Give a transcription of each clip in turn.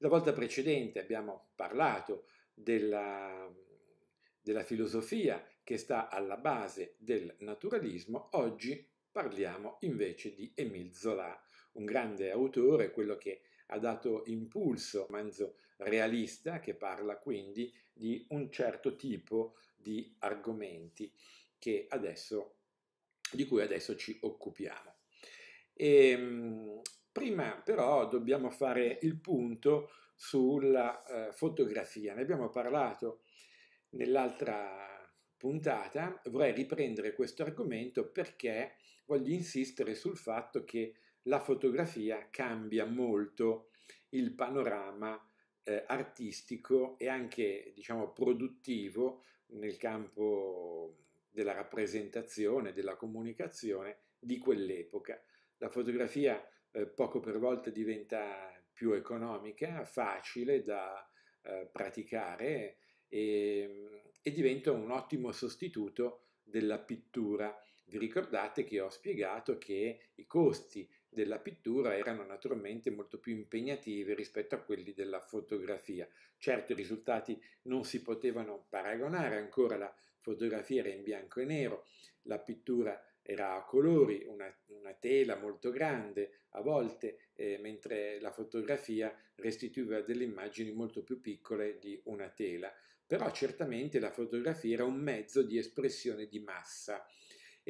La volta precedente abbiamo parlato della, della filosofia che sta alla base del naturalismo, oggi parliamo invece di Émile Zola, un grande autore, quello che ha dato impulso al romanzo realista che parla quindi di un certo tipo di argomenti adesso, di cui adesso ci occupiamo. E, ehm, prima però dobbiamo fare il punto sulla eh, fotografia, ne abbiamo parlato nell'altra puntata, vorrei riprendere questo argomento perché voglio insistere sul fatto che la fotografia cambia molto il panorama eh, artistico e anche diciamo produttivo nel campo della rappresentazione, della comunicazione di quell'epoca. La fotografia eh, poco per volta diventa più economica, facile da eh, praticare e, e diventa un ottimo sostituto della pittura. Vi ricordate che ho spiegato che i costi della pittura erano naturalmente molto più impegnativi rispetto a quelli della fotografia. Certo i risultati non si potevano paragonare, ancora la fotografia era in bianco e nero, la pittura era a colori, una, una tela molto grande a volte, eh, mentre la fotografia restituiva delle immagini molto più piccole di una tela. Però certamente la fotografia era un mezzo di espressione di massa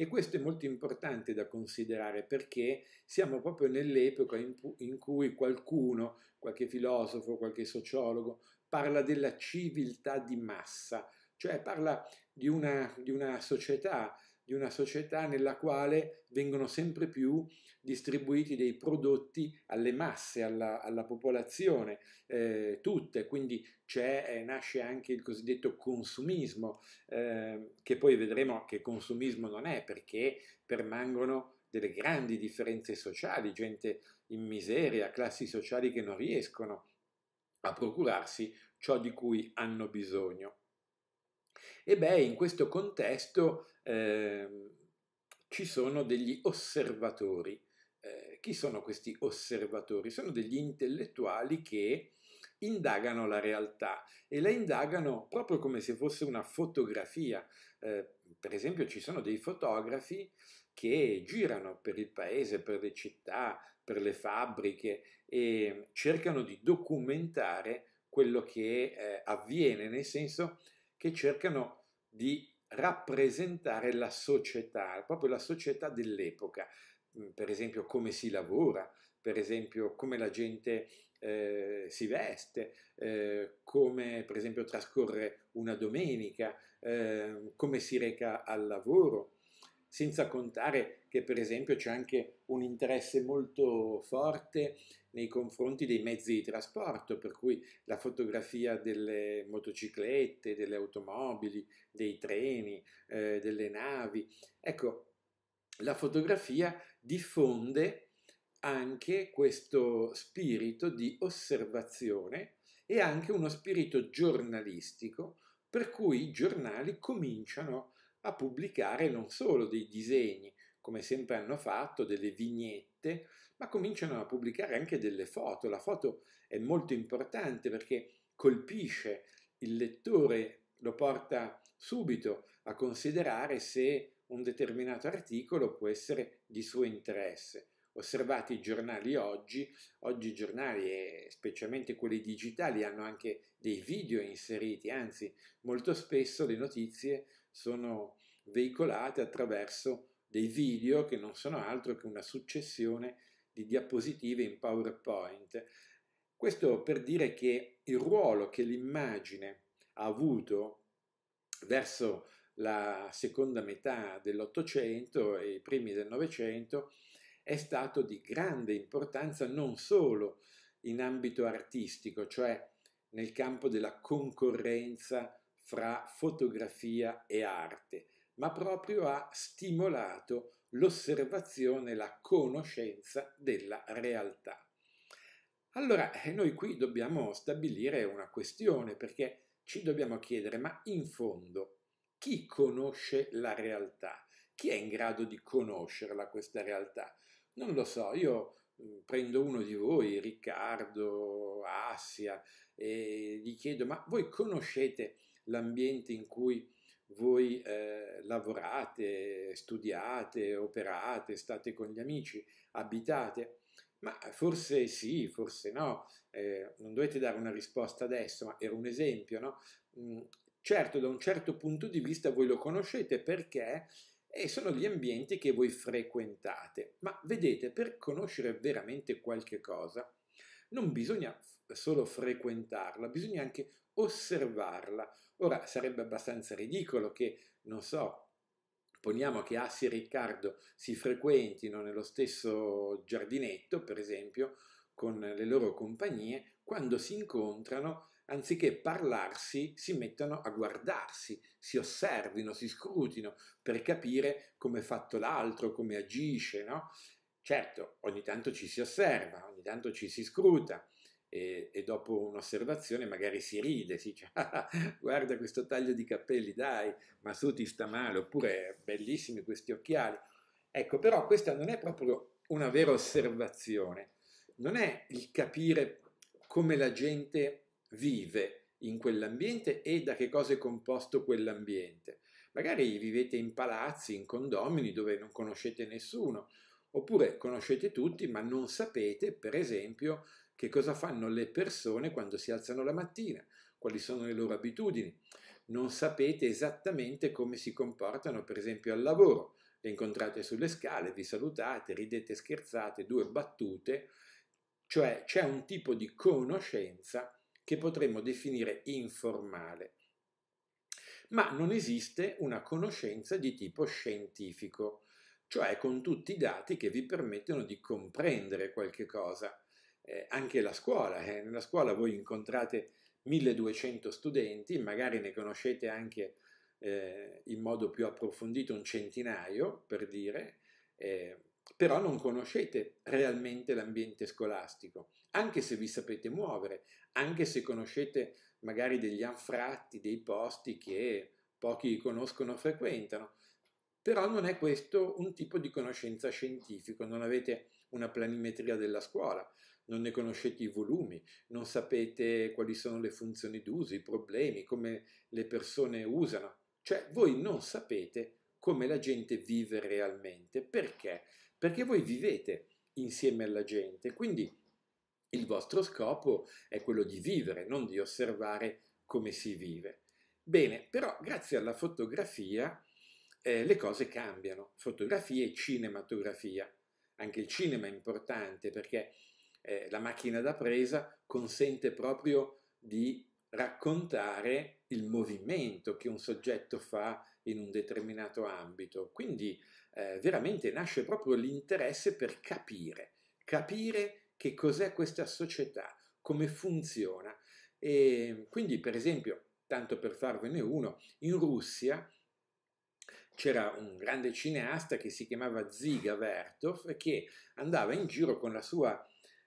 e questo è molto importante da considerare perché siamo proprio nell'epoca in, in cui qualcuno, qualche filosofo, qualche sociologo, parla della civiltà di massa, cioè parla di una, di una società di una società nella quale vengono sempre più distribuiti dei prodotti alle masse, alla, alla popolazione, eh, tutte, quindi eh, nasce anche il cosiddetto consumismo, eh, che poi vedremo che consumismo non è, perché permangono delle grandi differenze sociali, gente in miseria, classi sociali che non riescono a procurarsi ciò di cui hanno bisogno. E beh, in questo contesto eh, ci sono degli osservatori. Eh, chi sono questi osservatori? Sono degli intellettuali che indagano la realtà e la indagano proprio come se fosse una fotografia. Eh, per esempio ci sono dei fotografi che girano per il paese, per le città, per le fabbriche e cercano di documentare quello che eh, avviene, nel senso che cercano di rappresentare la società, proprio la società dell'epoca, mm, per esempio come si lavora, per esempio come la gente eh, si veste, eh, come per esempio trascorre una domenica, eh, come si reca al lavoro, senza contare che per esempio c'è anche un interesse molto forte nei confronti dei mezzi di trasporto, per cui la fotografia delle motociclette, delle automobili, dei treni, eh, delle navi. Ecco, la fotografia diffonde anche questo spirito di osservazione e anche uno spirito giornalistico, per cui i giornali cominciano a pubblicare non solo dei disegni, come sempre hanno fatto, delle vignette, ma cominciano a pubblicare anche delle foto. La foto è molto importante perché colpisce il lettore, lo porta subito a considerare se un determinato articolo può essere di suo interesse. Osservate i giornali oggi, oggi i giornali e specialmente quelli digitali hanno anche dei video inseriti, anzi molto spesso le notizie sono veicolate attraverso dei video che non sono altro che una successione di diapositive in PowerPoint. Questo per dire che il ruolo che l'immagine ha avuto verso la seconda metà dell'Ottocento e i primi del Novecento è stato di grande importanza non solo in ambito artistico, cioè nel campo della concorrenza fra fotografia e arte, ma proprio ha stimolato l'osservazione, la conoscenza della realtà. Allora, eh, noi qui dobbiamo stabilire una questione perché ci dobbiamo chiedere, ma in fondo chi conosce la realtà? Chi è in grado di conoscerla questa realtà? Non lo so, io mm, prendo uno di voi, Riccardo, Assia, e gli chiedo, ma voi conoscete l'ambiente in cui voi eh, lavorate, studiate, operate, state con gli amici, abitate? Ma forse sì, forse no, eh, non dovete dare una risposta adesso, ma era un esempio, no? Mm, certo, da un certo punto di vista voi lo conoscete perché eh, sono gli ambienti che voi frequentate, ma vedete, per conoscere veramente qualche cosa, non bisogna solo frequentarla, bisogna anche osservarla. Ora sarebbe abbastanza ridicolo che, non so, Poniamo che Assi e Riccardo si frequentino nello stesso giardinetto, per esempio, con le loro compagnie, quando si incontrano, anziché parlarsi, si mettono a guardarsi, si osservino, si scrutino per capire come è fatto l'altro, come agisce, no? Certo, ogni tanto ci si osserva, ogni tanto ci si scruta e, e dopo un'osservazione magari si ride, si dice ah, ah, guarda questo taglio di capelli, dai, ma su ti sta male, oppure bellissimi questi occhiali. Ecco, però questa non è proprio una vera osservazione, non è il capire come la gente vive in quell'ambiente e da che cosa è composto quell'ambiente. Magari vivete in palazzi, in condomini dove non conoscete nessuno, Oppure conoscete tutti ma non sapete, per esempio, che cosa fanno le persone quando si alzano la mattina, quali sono le loro abitudini. Non sapete esattamente come si comportano, per esempio, al lavoro. Le incontrate sulle scale, vi salutate, ridete, scherzate, due battute. Cioè c'è un tipo di conoscenza che potremmo definire informale. Ma non esiste una conoscenza di tipo scientifico cioè con tutti i dati che vi permettono di comprendere qualche cosa. Eh, anche la scuola, eh. nella scuola voi incontrate 1200 studenti, magari ne conoscete anche eh, in modo più approfondito un centinaio, per dire, eh, però non conoscete realmente l'ambiente scolastico, anche se vi sapete muovere, anche se conoscete magari degli anfratti, dei posti che pochi conoscono o frequentano, però non è questo un tipo di conoscenza scientifica, non avete una planimetria della scuola, non ne conoscete i volumi, non sapete quali sono le funzioni d'uso, i problemi, come le persone usano. Cioè voi non sapete come la gente vive realmente. Perché? Perché voi vivete insieme alla gente, quindi il vostro scopo è quello di vivere, non di osservare come si vive. Bene, però grazie alla fotografia eh, le cose cambiano, fotografia e cinematografia. Anche il cinema è importante perché eh, la macchina da presa consente proprio di raccontare il movimento che un soggetto fa in un determinato ambito. Quindi eh, veramente nasce proprio l'interesse per capire, capire che cos'è questa società, come funziona. E quindi, per esempio, tanto per farvene uno, in Russia c'era un grande cineasta che si chiamava Ziga Vertov che andava in giro con la sua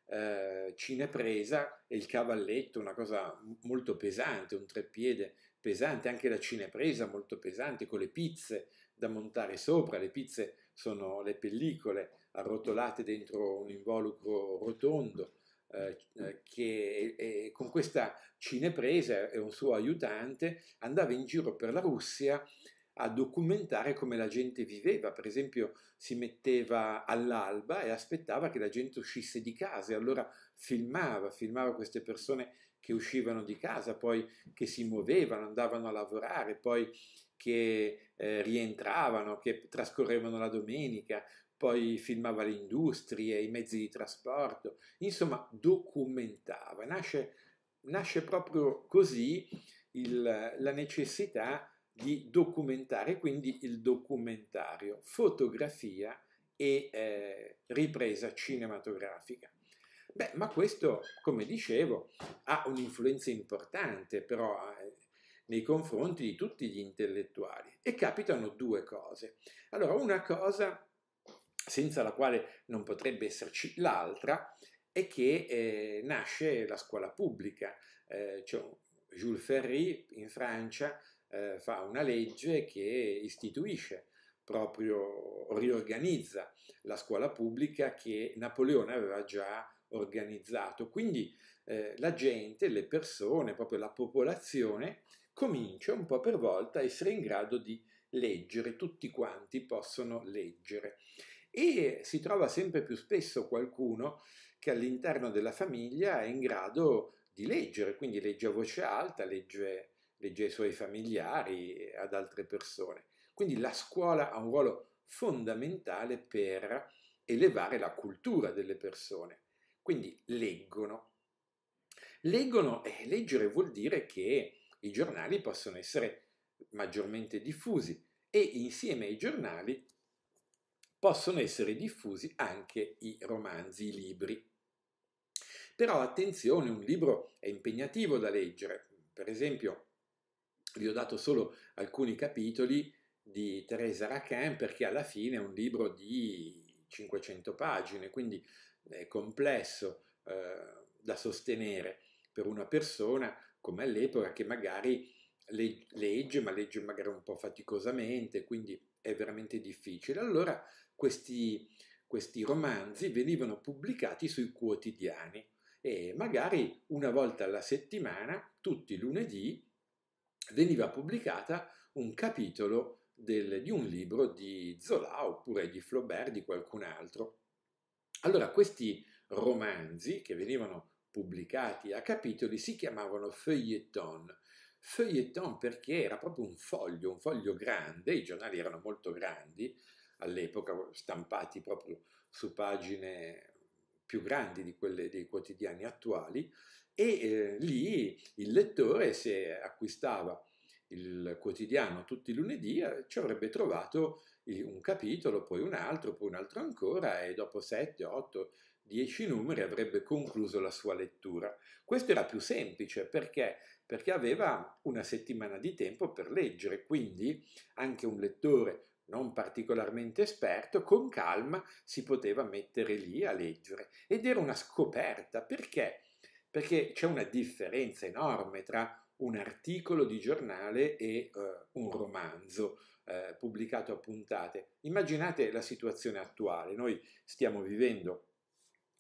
eh, cinepresa e il cavalletto, una cosa molto pesante, un treppiede pesante, anche la cinepresa molto pesante, con le pizze da montare sopra, le pizze sono le pellicole arrotolate dentro un involucro rotondo, eh, eh che eh, con questa cinepresa e un suo aiutante andava in giro per la Russia a documentare come la gente viveva, per esempio si metteva all'alba e aspettava che la gente uscisse di casa e allora filmava, filmava queste persone che uscivano di casa, poi che si muovevano, andavano a lavorare, poi che eh, rientravano, che trascorrevano la domenica, poi filmava le industrie, i mezzi di trasporto, insomma documentava, nasce, nasce proprio così il, la necessità di documentare, quindi il documentario, fotografia e eh, ripresa cinematografica. Beh, ma questo, come dicevo, ha un'influenza importante però eh, nei confronti di tutti gli intellettuali e capitano due cose. Allora, una cosa senza la quale non potrebbe esserci l'altra è che eh, nasce la scuola pubblica, cioè Jules Ferry in Francia eh, fa una legge che istituisce proprio riorganizza la scuola pubblica che Napoleone aveva già organizzato. Quindi eh, la gente, le persone, proprio la popolazione comincia un po' per volta a essere in grado di leggere, tutti quanti possono leggere. E si trova sempre più spesso qualcuno che all'interno della famiglia è in grado di leggere, quindi legge a voce alta, legge legge ai suoi familiari, ad altre persone. Quindi la scuola ha un ruolo fondamentale per elevare la cultura delle persone. Quindi leggono. Leggono e eh, leggere vuol dire che i giornali possono essere maggiormente diffusi e insieme ai giornali possono essere diffusi anche i romanzi, i libri. Però attenzione, un libro è impegnativo da leggere. Per esempio, vi ho dato solo alcuni capitoli di Teresa Raquin perché alla fine è un libro di 500 pagine, quindi è complesso eh, da sostenere per una persona come all'epoca che magari legge, ma legge magari un po' faticosamente, quindi è veramente difficile. Allora questi, questi romanzi venivano pubblicati sui quotidiani e magari una volta alla settimana, tutti i lunedì, veniva pubblicata un capitolo del, di un libro di Zola oppure di Flaubert, di qualcun altro. Allora questi romanzi che venivano pubblicati a capitoli si chiamavano feuilleton. Feuilleton perché era proprio un foglio, un foglio grande, i giornali erano molto grandi all'epoca, stampati proprio su pagine più grandi di quelle dei quotidiani attuali, e eh, lì il lettore, se acquistava il quotidiano tutti i lunedì, eh, ci avrebbe trovato eh, un capitolo, poi un altro, poi un altro ancora e dopo 7, 8, 10 numeri avrebbe concluso la sua lettura. Questo era più semplice perché? perché aveva una settimana di tempo per leggere, quindi anche un lettore non particolarmente esperto, con calma si poteva mettere lì a leggere ed era una scoperta perché perché c'è una differenza enorme tra un articolo di giornale e uh, un romanzo uh, pubblicato a puntate. Immaginate la situazione attuale, noi stiamo vivendo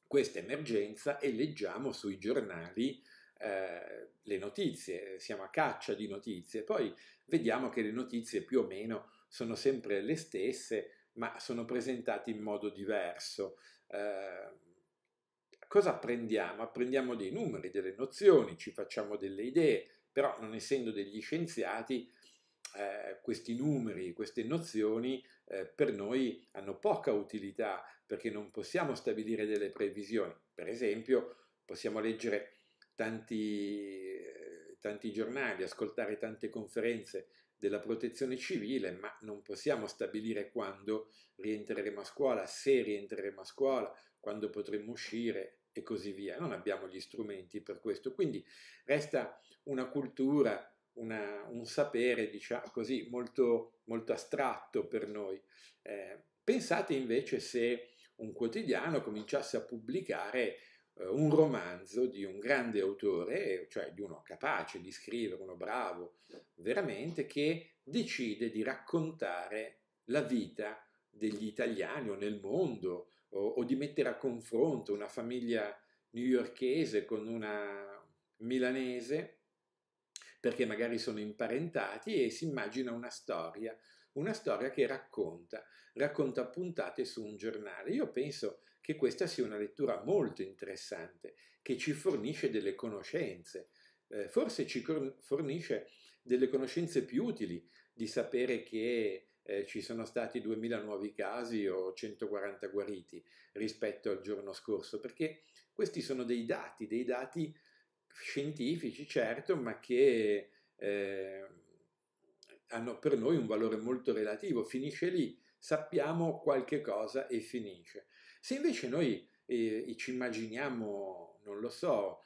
questa emergenza e leggiamo sui giornali eh, le notizie, siamo a caccia di notizie, poi vediamo che le notizie più o meno sono sempre le stesse, ma sono presentate in modo diverso. Eh, cosa apprendiamo? Apprendiamo dei numeri, delle nozioni, ci facciamo delle idee, però non essendo degli scienziati, eh, questi numeri, queste nozioni eh, per noi hanno poca utilità perché non possiamo stabilire delle previsioni. Per esempio, possiamo leggere tanti, eh, tanti giornali, ascoltare tante conferenze della protezione civile, ma non possiamo stabilire quando rientreremo a scuola, se rientreremo a scuola, quando potremo uscire, e così via. Non abbiamo gli strumenti per questo, quindi resta una cultura, una, un sapere, diciamo così, molto, molto astratto per noi. Eh, pensate invece se un quotidiano cominciasse a pubblicare eh, un romanzo di un grande autore, cioè di uno capace di scrivere, uno bravo veramente, che decide di raccontare la vita degli italiani o nel mondo o, o di mettere a confronto una famiglia newyorchese con una milanese, perché magari sono imparentati e si immagina una storia, una storia che racconta, racconta puntate su un giornale. Io penso che questa sia una lettura molto interessante, che ci fornisce delle conoscenze, eh, forse ci fornisce delle conoscenze più utili di sapere che eh, ci sono stati 2.000 nuovi casi o 140 guariti rispetto al giorno scorso, perché questi sono dei dati, dei dati scientifici certo, ma che eh, hanno per noi un valore molto relativo, finisce lì, sappiamo qualche cosa e finisce. Se invece noi eh, ci immaginiamo, non lo so,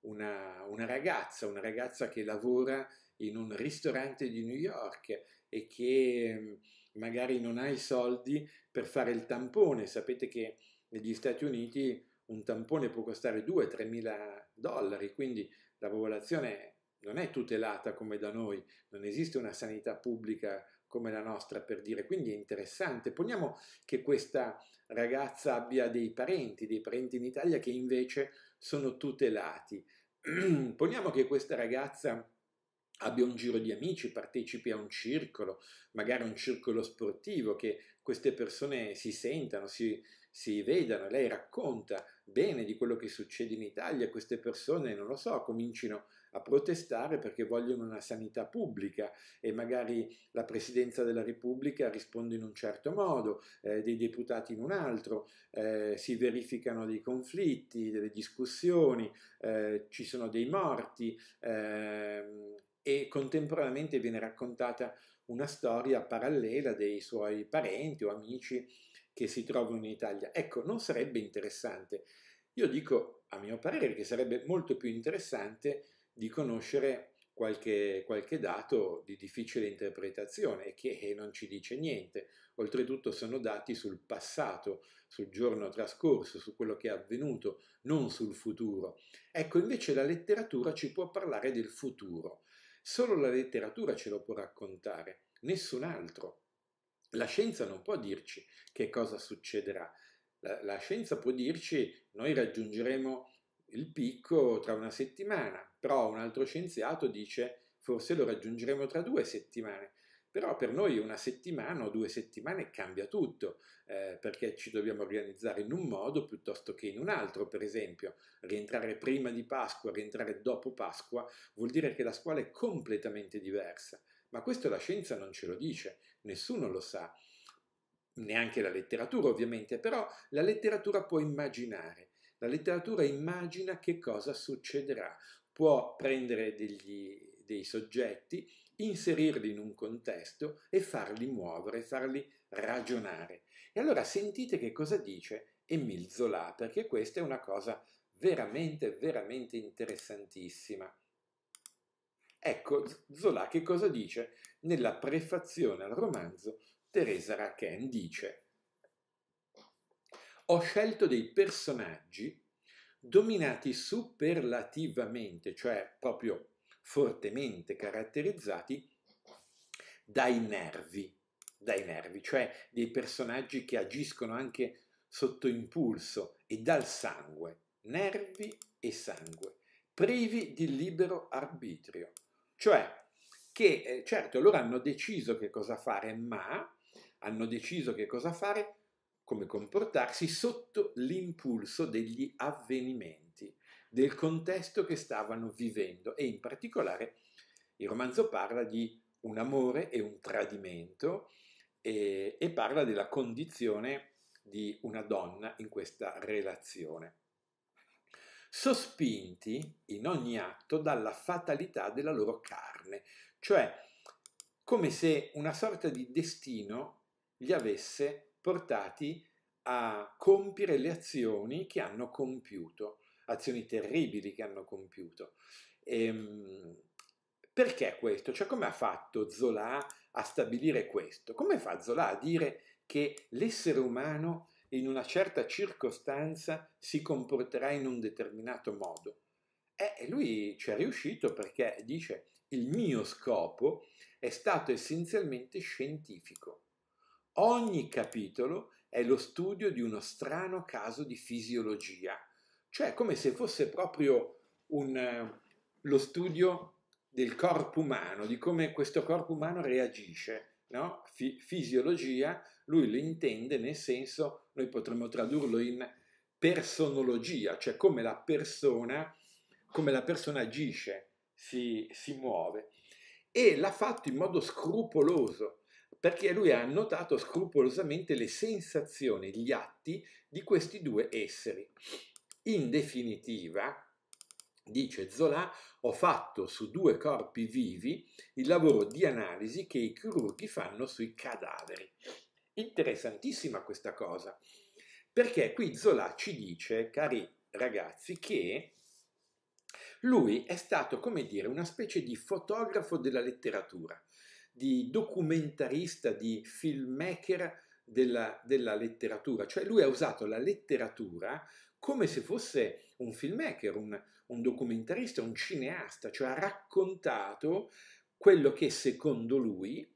una, una, ragazza, una ragazza che lavora in un ristorante di New York e che mhmm, magari non ha i soldi per fare il tampone. Sapete che negli Stati Uniti un tampone può costare 2-3 mila dollari, quindi la popolazione non è tutelata come da noi, non esiste una sanità pubblica come la nostra per dire, quindi è interessante. Poniamo che questa ragazza abbia dei parenti, dei parenti in Italia che invece sono tutelati. Poniamo che questa ragazza abbia un giro di amici, partecipi a un circolo, magari un circolo sportivo, che queste persone si sentano, si, si vedano, lei racconta bene di quello che succede in Italia, queste persone, non lo so, comincino a protestare perché vogliono una sanità pubblica e magari la Presidenza della Repubblica risponde in un certo modo, eh, dei deputati in un altro, eh, si verificano dei conflitti, delle discussioni, eh, ci sono dei morti ehm, e contemporaneamente viene raccontata una storia parallela dei suoi parenti o amici che si trovano in Italia. Ecco, non sarebbe interessante. Io dico, a mio parere, che sarebbe molto più interessante di conoscere qualche, qualche dato di difficile interpretazione che eh, non ci dice niente. Oltretutto sono dati sul passato, sul giorno trascorso, su quello che è avvenuto, non sul futuro. Ecco, invece la letteratura ci può parlare del futuro Solo la letteratura ce lo può raccontare, nessun altro. La scienza non può dirci che cosa succederà. La, la scienza può dirci noi raggiungeremo il picco tra una settimana, però un altro scienziato dice forse lo raggiungeremo tra due settimane però per noi una settimana o due settimane cambia tutto, eh, perché ci dobbiamo organizzare in un modo piuttosto che in un altro, per esempio, rientrare prima di Pasqua, rientrare dopo Pasqua, vuol dire che la scuola è completamente diversa, ma questo la scienza non ce lo dice, nessuno lo sa, neanche la letteratura ovviamente, però la letteratura può immaginare. La letteratura immagina che cosa succederà, può prendere degli, dei soggetti, inserirli in un contesto e farli muovere, farli ragionare. E allora sentite che cosa dice Emil Zola, perché questa è una cosa veramente, veramente interessantissima. Ecco Zola che cosa dice nella prefazione al romanzo Teresa Raquin dice Ho scelto dei personaggi dominati superlativamente, cioè proprio fortemente caratterizzati dai nervi, dai nervi, cioè dei personaggi che agiscono anche sotto impulso e dal sangue, nervi e sangue, privi di libero arbitrio, cioè che eh, certo loro hanno deciso che cosa fare, ma hanno deciso che cosa fare, come comportarsi sotto l'impulso degli avvenimenti del contesto che stavano vivendo e in particolare il romanzo parla di un amore e un tradimento e, e parla della condizione di una donna in questa relazione. Sospinti in ogni atto dalla fatalità della loro carne, cioè come se una sorta di destino li avesse portati a compiere le azioni che hanno compiuto azioni terribili che hanno compiuto. E, ehm, perché questo? Cioè come ha fatto Zola a stabilire questo? Come fa Zola a dire che l'essere umano in una certa circostanza si comporterà in un determinato modo? Eh, e lui ci è riuscito perché dice il mio scopo è stato essenzialmente scientifico. Ogni capitolo è lo studio di uno strano caso di fisiologia cioè come se fosse proprio un, eh, lo studio del corpo umano, di come questo corpo umano reagisce, no? F- fisiologia, lui lo intende nel senso, noi potremmo tradurlo in personologia, cioè come la persona, come la persona agisce, si, si muove. E l'ha fatto in modo scrupoloso, perché lui ha annotato scrupolosamente le sensazioni, gli atti di questi due esseri. In definitiva, dice Zola, ho fatto su due corpi vivi il lavoro di analisi che i chirurghi fanno sui cadaveri. Interessantissima questa cosa, perché qui Zola ci dice, cari ragazzi, che lui è stato, come dire, una specie di fotografo della letteratura, di documentarista, di filmmaker della, della letteratura, cioè lui ha usato la letteratura come se fosse un filmmaker, un, un documentarista, un cineasta, cioè ha raccontato quello che secondo lui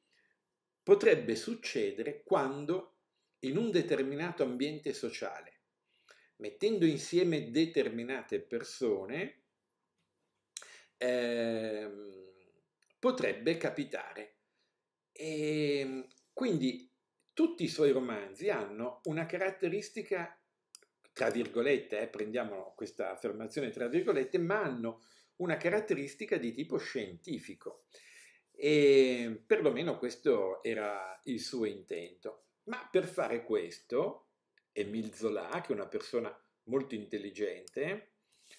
potrebbe succedere quando in un determinato ambiente sociale, mettendo insieme determinate persone, eh, potrebbe capitare. E ehm, quindi tutti i suoi romanzi hanno una caratteristica tra virgolette, eh, prendiamo questa affermazione tra virgolette, ma hanno una caratteristica di tipo scientifico. E perlomeno questo era il suo intento. Ma per fare questo, Emil Zola, che è una persona molto intelligente,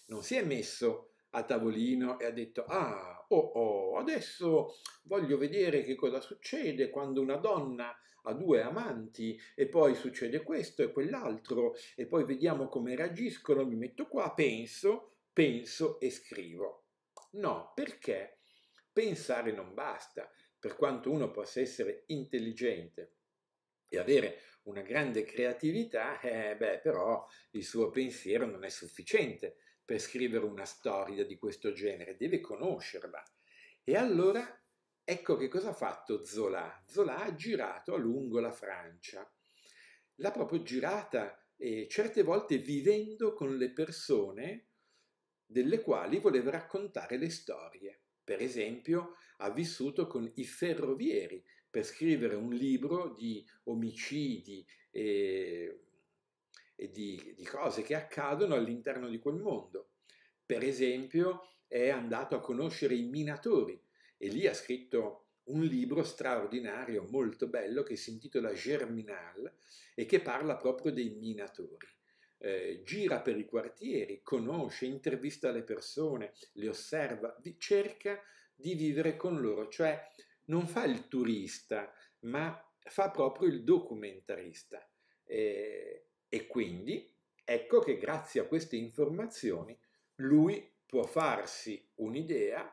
non si è messo a tavolino e ha detto ah oh oh adesso voglio vedere che cosa succede quando una donna ha due amanti e poi succede questo e quell'altro e poi vediamo come reagiscono mi metto qua penso penso e scrivo no perché pensare non basta per quanto uno possa essere intelligente e avere una grande creatività, eh, beh, però il suo pensiero non è sufficiente per scrivere una storia di questo genere, deve conoscerla. E allora ecco che cosa ha fatto Zola. Zola ha girato a lungo la Francia, l'ha proprio girata e eh, certe volte vivendo con le persone delle quali voleva raccontare le storie. Per esempio, ha vissuto con i ferrovieri per scrivere un libro di omicidi e eh, di, di cose che accadono all'interno di quel mondo. Per esempio è andato a conoscere i minatori e lì ha scritto un libro straordinario, molto bello, che si intitola Germinal e che parla proprio dei minatori. Eh, gira per i quartieri, conosce, intervista le persone, le osserva, vi, cerca di vivere con loro, cioè non fa il turista, ma fa proprio il documentarista. Eh, e quindi ecco che grazie a queste informazioni lui può farsi un'idea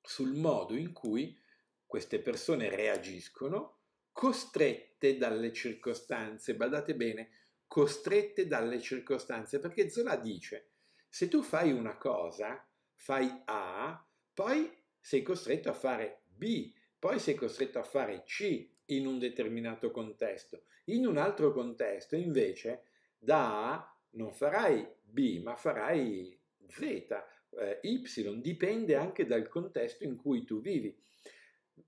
sul modo in cui queste persone reagiscono costrette dalle circostanze, badate bene, costrette dalle circostanze, perché Zola dice, se tu fai una cosa, fai A, poi sei costretto a fare B, poi sei costretto a fare C, in un determinato contesto. In un altro contesto, invece, da A non farai B, ma farai Z, eh, Y, dipende anche dal contesto in cui tu vivi.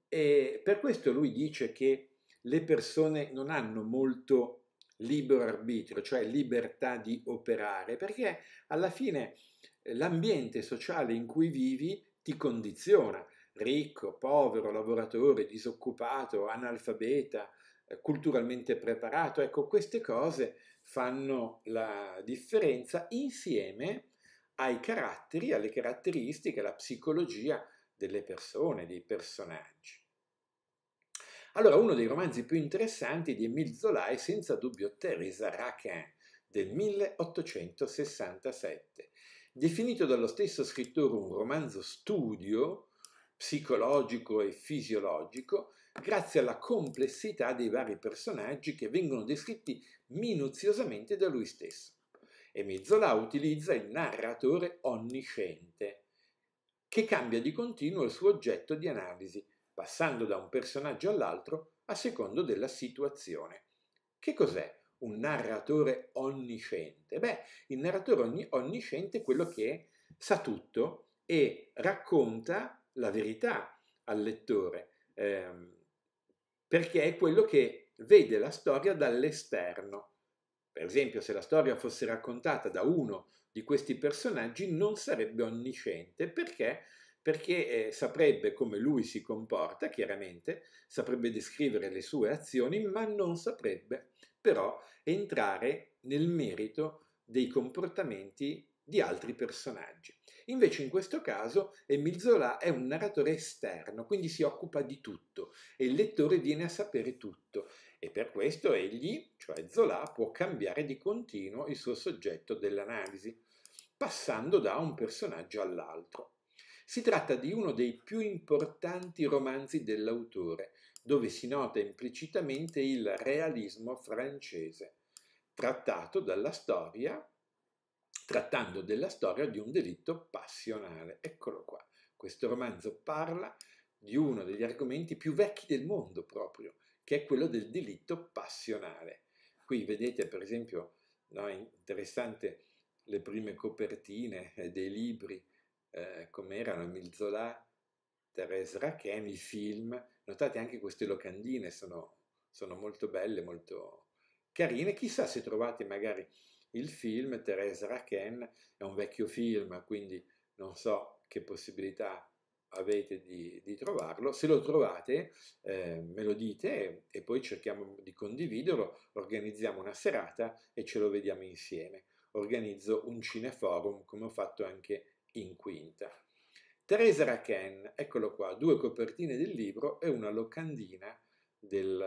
E per questo lui dice che le persone non hanno molto libero arbitrio, cioè libertà di operare, perché alla fine eh, l'ambiente sociale in cui vivi ti condiziona ricco, povero, lavoratore, disoccupato, analfabeta, eh, culturalmente preparato. Ecco, queste cose fanno la differenza insieme ai caratteri, alle caratteristiche, alla psicologia delle persone, dei personaggi. Allora, uno dei romanzi più interessanti di Emile Zola è senza dubbio Teresa Raquin del 1867, definito dallo stesso scrittore un romanzo studio, psicologico e fisiologico grazie alla complessità dei vari personaggi che vengono descritti minuziosamente da lui stesso. E Mezzola utilizza il narratore onnisciente, che cambia di continuo il suo oggetto di analisi, passando da un personaggio all'altro a secondo della situazione. Che cos'è un narratore onnisciente? Beh, il narratore onnisciente è quello che sa tutto e racconta la verità al lettore, ehm, perché è quello che vede la storia dall'esterno. Per esempio, se la storia fosse raccontata da uno di questi personaggi, non sarebbe onnisciente perché perché eh, saprebbe come lui si comporta, chiaramente, saprebbe descrivere le sue azioni, ma non saprebbe però entrare nel merito dei comportamenti di altri personaggi. Invece in questo caso Emile Zola è un narratore esterno, quindi si occupa di tutto e il lettore viene a sapere tutto e per questo egli, cioè Zola, può cambiare di continuo il suo soggetto dell'analisi, passando da un personaggio all'altro. Si tratta di uno dei più importanti romanzi dell'autore, dove si nota implicitamente il realismo francese, trattato dalla storia trattando della storia di un delitto passionale. Eccolo qua. Questo romanzo parla di uno degli argomenti più vecchi del mondo proprio, che è quello del delitto passionale. Qui vedete per esempio, no, interessante, le prime copertine eh, dei libri, eh, come erano Milzola, Teresa Rachem, i film, notate anche queste locandine, sono, sono molto belle, molto carine, chissà se trovate magari il film, Teresa Raken è un vecchio film, quindi non so che possibilità avete di, di trovarlo. Se lo trovate eh, me lo dite e, e poi cerchiamo di condividerlo, organizziamo una serata e ce lo vediamo insieme. Organizzo un cineforum come ho fatto anche in quinta. Teresa Raken, eccolo qua, due copertine del libro e una locandina del,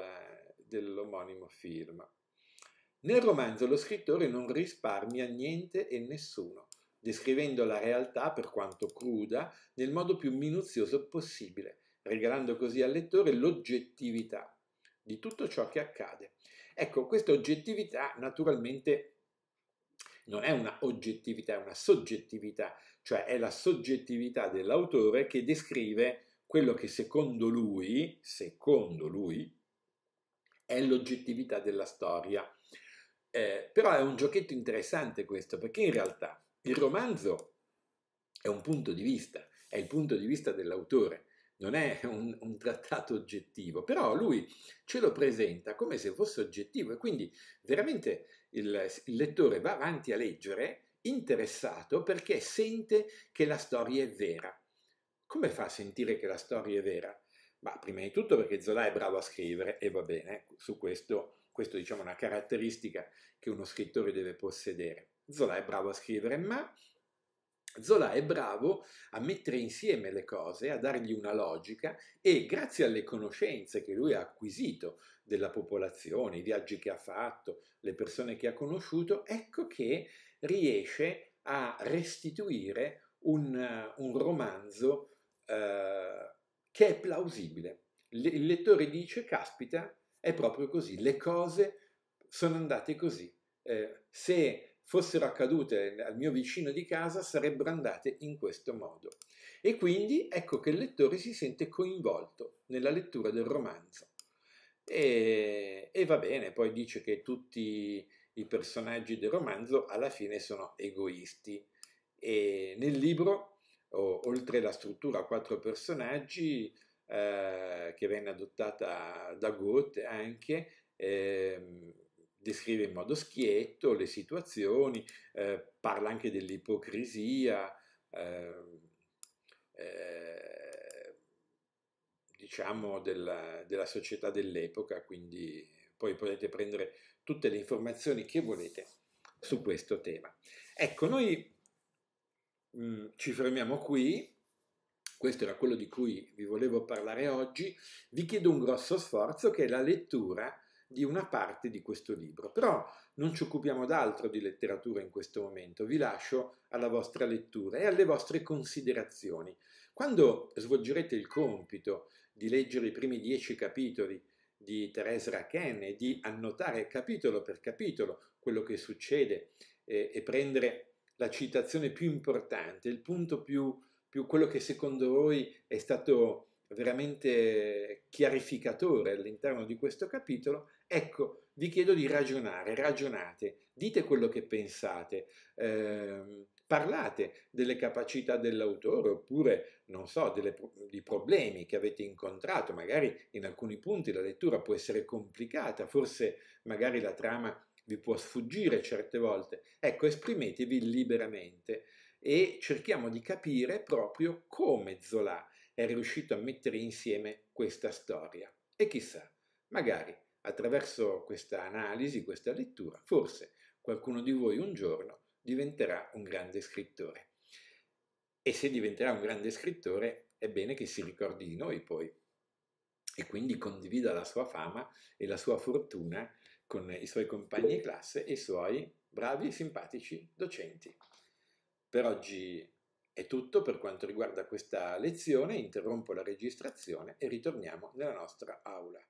dell'omonimo film. Nel romanzo lo scrittore non risparmia niente e nessuno, descrivendo la realtà, per quanto cruda, nel modo più minuzioso possibile, regalando così al lettore l'oggettività di tutto ciò che accade. Ecco, questa oggettività naturalmente non è una oggettività, è una soggettività, cioè è la soggettività dell'autore che descrive quello che secondo lui, secondo lui, è l'oggettività della storia. Eh, però è un giochetto interessante questo, perché in realtà il romanzo è un punto di vista, è il punto di vista dell'autore, non è un, un, trattato oggettivo, però lui ce lo presenta come se fosse oggettivo e quindi veramente il, il lettore va avanti a leggere interessato perché sente che la storia è vera. Come fa a sentire che la storia è vera? Ma prima di tutto perché Zola è bravo a scrivere e va bene, su questo questa diciamo, è una caratteristica che uno scrittore deve possedere. Zola è bravo a scrivere, ma Zola è bravo a mettere insieme le cose, a dargli una logica e grazie alle conoscenze che lui ha acquisito della popolazione, i viaggi che ha fatto, le persone che ha conosciuto, ecco che riesce a restituire un, un romanzo eh, che è plausibile. Il lettore dice, caspita, è proprio così, le cose sono andate così. Eh, se fossero accadute al mio vicino di casa sarebbero andate in questo modo. E quindi ecco che il lettore si sente coinvolto nella lettura del romanzo. E, e va bene, poi dice che tutti i personaggi del romanzo alla fine sono egoisti. E nel libro, oltre la struttura a quattro personaggi, eh, che venne adottata da Goethe anche, eh, descrive in modo schietto le situazioni, eh, parla anche dell'ipocrisia, ehm, eh, diciamo della, della società dell'epoca, quindi poi potete prendere tutte le informazioni che volete su questo tema. Ecco, noi mh, mm, ci fermiamo qui questo era quello di cui vi volevo parlare oggi, vi chiedo un grosso sforzo che è la lettura di una parte di questo libro. Però non ci occupiamo d'altro di letteratura in questo momento, vi lascio alla vostra lettura e alle vostre considerazioni. Quando svolgerete il compito di leggere i primi dieci capitoli di Teresa Raken e di annotare capitolo per capitolo quello che succede eh, e prendere la citazione più importante, il punto più importante, più quello che secondo voi è stato veramente chiarificatore all'interno di questo capitolo, ecco, vi chiedo di ragionare, ragionate, dite quello che pensate, eh, parlate delle capacità dell'autore oppure, non so, delle, di problemi che avete incontrato, magari in alcuni punti la lettura può essere complicata, forse magari la trama vi può sfuggire certe volte. Ecco, esprimetevi liberamente e cerchiamo di capire proprio come Zola è riuscito a mettere insieme questa storia. E chissà, magari attraverso questa analisi, questa lettura, forse qualcuno di voi un giorno diventerà un grande scrittore. E se diventerà un grande scrittore, è bene che si ricordi di noi poi e quindi condivida la sua fama e la sua fortuna con i suoi compagni di classe e i suoi bravi e simpatici docenti. Per oggi è tutto per quanto riguarda questa lezione, interrompo la registrazione e ritorniamo nella nostra aula.